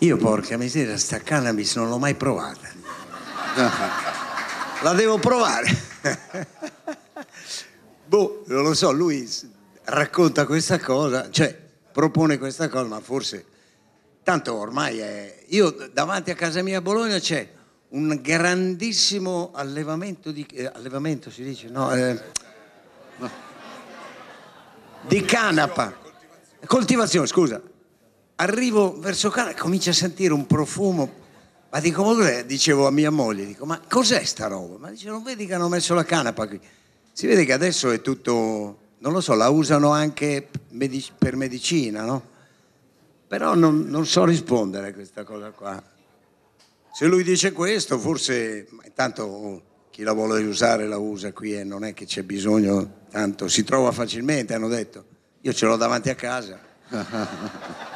Io porca miseria, sta cannabis non l'ho mai provata. La devo provare. boh, non lo so, lui racconta questa cosa, cioè propone questa cosa, ma forse tanto ormai è... Io davanti a casa mia a Bologna c'è un grandissimo allevamento di... Eh, allevamento si dice? No, eh, no. Di canapa. Coltivazione, scusa arrivo verso casa e comincio a sentire un profumo. Ma dico, ma cos'è? Dicevo a mia moglie, dico, ma cos'è sta roba? Ma dice, non vedi che hanno messo la canapa qui? Si vede che adesso è tutto, non lo so, la usano anche per medicina, no? Però non, non, so rispondere a questa cosa qua. Se lui dice questo, forse, intanto chi la vuole usare la usa qui e non è che c'è bisogno, tanto si trova facilmente, hanno detto. Io ce l'ho davanti a casa.